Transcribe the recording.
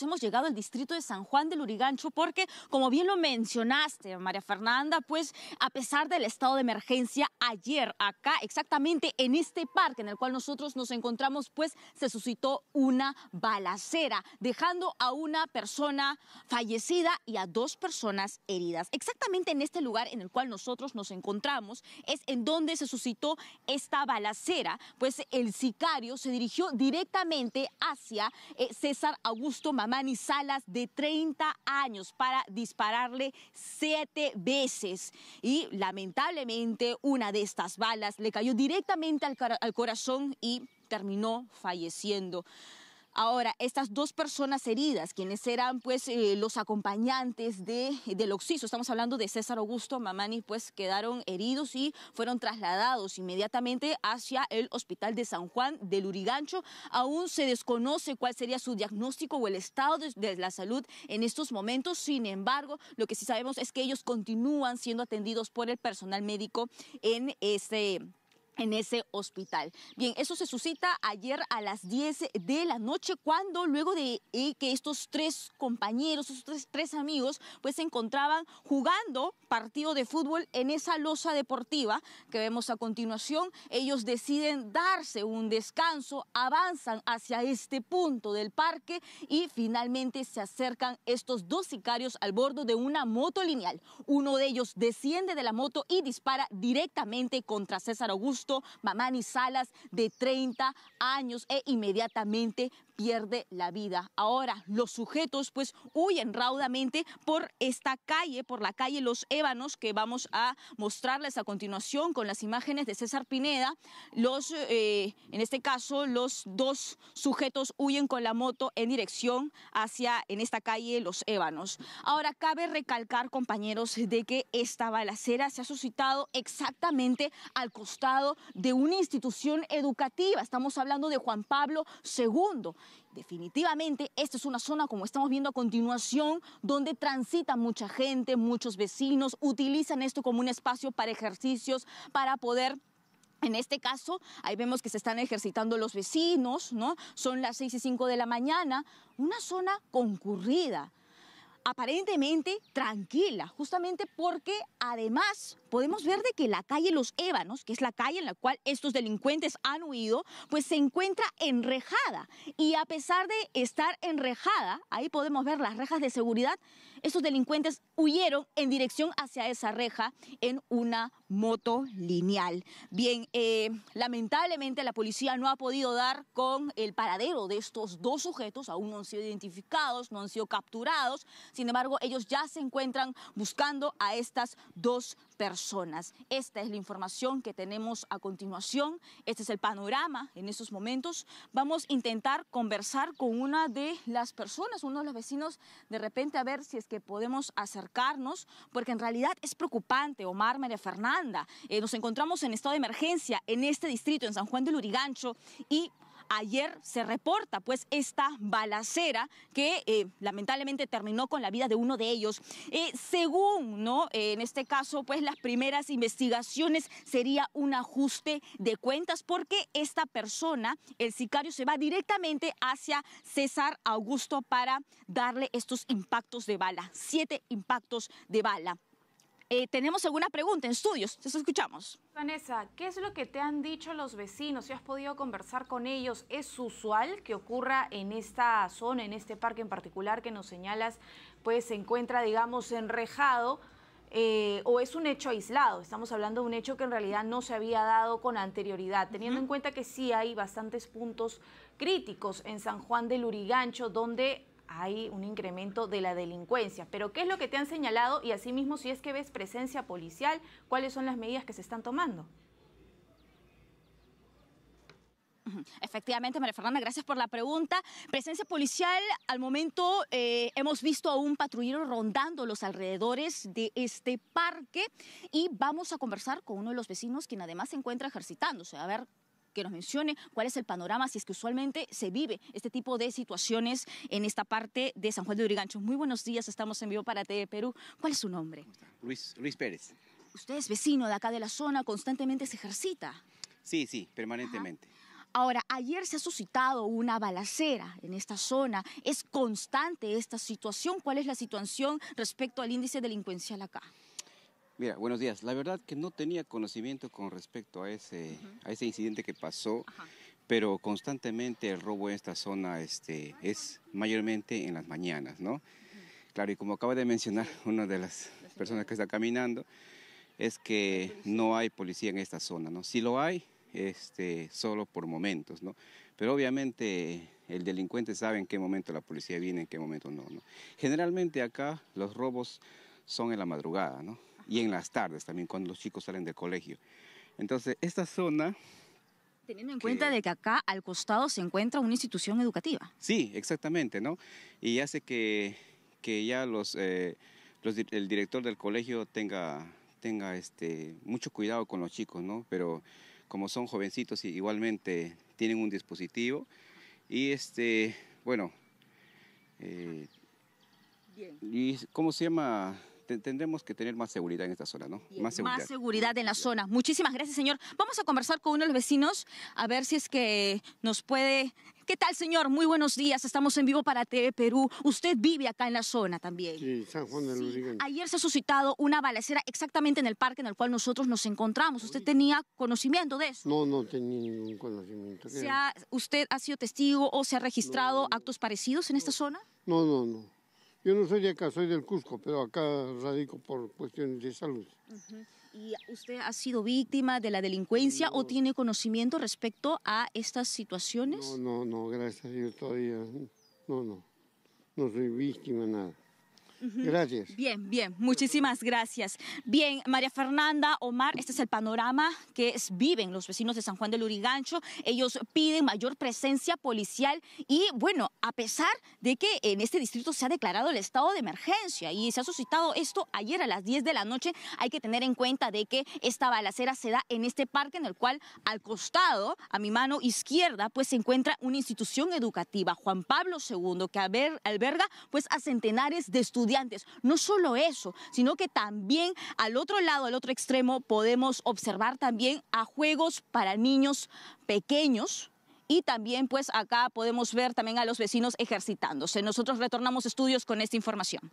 Hemos llegado al distrito de San Juan del Urigancho porque, como bien lo mencionaste, María Fernanda, pues a pesar del estado de emergencia ayer acá, exactamente en este parque en el cual nosotros nos encontramos, pues se suscitó una balacera, dejando a una persona fallecida y a dos personas heridas. Exactamente en este lugar en el cual nosotros nos encontramos es en donde se suscitó esta balacera, pues el sicario se dirigió directamente hacia eh, César Augusto Mamani Salas de 30 años para dispararle siete veces y lamentablemente una de estas balas le cayó directamente al corazón y terminó falleciendo. Ahora, estas dos personas heridas, quienes eran pues eh, los acompañantes de, del Oxiso, estamos hablando de César Augusto Mamani, pues quedaron heridos y fueron trasladados inmediatamente hacia el hospital de San Juan del Urigancho. Aún se desconoce cuál sería su diagnóstico o el estado de, de la salud en estos momentos. Sin embargo, lo que sí sabemos es que ellos continúan siendo atendidos por el personal médico en este en ese hospital. Bien, eso se suscita ayer a las 10 de la noche cuando luego de eh, que estos tres compañeros, estos tres, amigos, pues se encontraban jugando partido de fútbol en esa losa deportiva que vemos a continuación, ellos deciden darse un descanso, avanzan hacia este punto del parque y finalmente se acercan estos dos sicarios al bordo de una moto lineal. Uno de ellos desciende de la moto y dispara directamente contra César Augusto Mamani Salas, de 30 años, e inmediatamente pierde la vida. Ahora, los sujetos pues huyen raudamente por esta calle, por la calle Los Ébanos, que vamos a mostrarles a continuación con las imágenes de César Pineda. Los, eh, en este caso, los dos sujetos huyen con la moto en dirección hacia, en esta calle Los Ébanos. Ahora, cabe recalcar, compañeros, de que esta balacera se ha suscitado exactamente al costado de una institución educativa. Estamos hablando de Juan Pablo II. Definitivamente, esta es una zona, como estamos viendo a continuación, donde transita mucha gente, muchos vecinos, utilizan esto como un espacio para ejercicios, para poder en este caso, ahí vemos que se están ejercitando los vecinos, ¿no? Son las 6 y 5 de la mañana, una zona concurrida, aparentemente tranquila, justamente porque además podemos ver de que la calle Los Ébanos, que es la calle en la cual estos delincuentes han huido, pues se encuentra enrejada. Y a pesar de estar enrejada, ahí podemos ver las rejas de seguridad, estos delincuentes huyeron en dirección hacia esa reja en una moto lineal. Bien, eh, lamentablemente la policía no ha podido dar con el paradero de estos dos sujetos, aún no han sido identificados, no han sido capturados, sin embargo ellos ya se encuentran buscando a estas dos personas. Esta es la información que tenemos a continuación. Este es el panorama en estos momentos. Vamos a intentar conversar con una de las personas, uno de los vecinos, de repente a ver si es que podemos acercarnos, porque en realidad es preocupante, Omar María Fernanda. Eh, nos encontramos en estado de emergencia en este distrito, en San Juan del Urigancho, y ayer se reporta pues esta balacera que eh, lamentablemente terminó con la vida de uno de ellos. Eh, según, ¿no? Eh, en este caso, pues las primeras investigaciones sería un ajuste de cuentas porque esta persona, el sicario, se va directamente hacia César Augusto para darle estos impactos de bala, siete impactos de bala. Eh, tenemos alguna pregunta en estudios, eso escuchamos. Vanessa, ¿qué es lo que te han dicho los vecinos? ¿Si has podido conversar con ellos? ¿Es usual que ocurra en esta zona, en este parque en particular que nos señalas, pues se encuentra, digamos, enrejado? Eh, o es un hecho aislado. Estamos hablando de un hecho que en realidad no se había dado con anterioridad, teniendo en cuenta que sí hay bastantes puntos críticos en San Juan del Urigancho, donde hay un incremento de la delincuencia. Pero ¿qué es lo que te han señalado? Y asimismo, si es que ves presencia policial, ¿cuáles son las medidas que se están tomando? Efectivamente, María Fernanda, gracias por la pregunta. Presencia policial, al momento eh, hemos visto a un patrullero rondando los alrededores de este parque y vamos a conversar con uno de los vecinos, quien además se encuentra ejercitándose, a ver que nos mencione cuál es el panorama, si es que usualmente se vive este tipo de situaciones en esta parte de San Juan de Urigancho. Muy buenos días, estamos en vivo para TV Perú. ¿Cuál es su nombre? Luis, Luis Pérez. Usted es vecino de acá de la zona, constantemente se ejercita. Sí, sí, permanentemente. Ahora, ayer se ha suscitado una balacera en esta zona. ¿Es constante esta situación? ¿Cuál es la situación respecto al índice delincuencial acá? Mira, buenos días. La verdad que no tenía conocimiento con respecto a ese, a ese incidente que pasó, pero constantemente el robo en esta zona este, es mayormente en las mañanas, ¿no? Claro, y como acaba de mencionar una de las personas que está caminando, es que no hay policía en esta zona, ¿no? Si lo hay, este, solo por momentos, ¿no? Pero obviamente el delincuente sabe en qué momento la policía viene, en qué momento no, ¿no? Generalmente acá los robos son en la madrugada, ¿no? y en las tardes también cuando los chicos salen del colegio. Entonces, esta zona... Teniendo en cuenta de que acá al costado se encuentra una institución educativa. Sí, exactamente, ¿no? Y hace que, que ya los, eh, el director del colegio tenga, tenga este, mucho cuidado con los chicos, ¿no? Pero como son jovencitos, igualmente tienen un dispositivo. Y este, bueno, eh, ¿y cómo se llama? tendremos que tener más seguridad en esta zona, ¿no? Más seguridad. Más seguridad en la zona. Muchísimas gracias, señor. Vamos a conversar con uno de los vecinos a ver si es que nos puede... ¿Qué tal, señor? Muy buenos días. Estamos en vivo para TV Perú. Usted vive acá en la zona también. Sí, San Juan de sí. Ayer se ha suscitado una balacera exactamente en el parque en el cual nosotros nos encontramos. ¿Usted tenía conocimiento de eso? No, no tenía ningún conocimiento. ¿Usted ha sido testigo o se ha registrado actos parecidos en esta zona? No, no, no. Yo no soy de acá, soy del Cusco, pero acá radico por cuestiones de salud. ¿Y usted ha sido víctima de la delincuencia o tiene conocimiento respecto a estas situaciones? No, no, no, gracias a Dios todavía. No, no. No soy víctima nada. Gracias. Bien, bien, muchísimas gracias. Bien, María Fernanda, Omar, este es el panorama que viven los vecinos de San Juan del Urigancho. Ellos piden mayor presencia policial y, bueno, a pesar de que en este distrito se ha declarado el estado de emergencia y se ha suscitado esto ayer a las 10 de la noche, hay que tener en cuenta de que esta balacera se da en este parque en el cual al costado, a mi mano izquierda, pues se encuentra una institución educativa, Juan Pablo II, que alberga pues a centenares de estudiantes no solo eso, sino que también al otro lado, al otro extremo, podemos observar también a juegos para niños pequeños, y también pues acá podemos ver también a los vecinos ejercitándose. Nosotros retornamos estudios con esta información.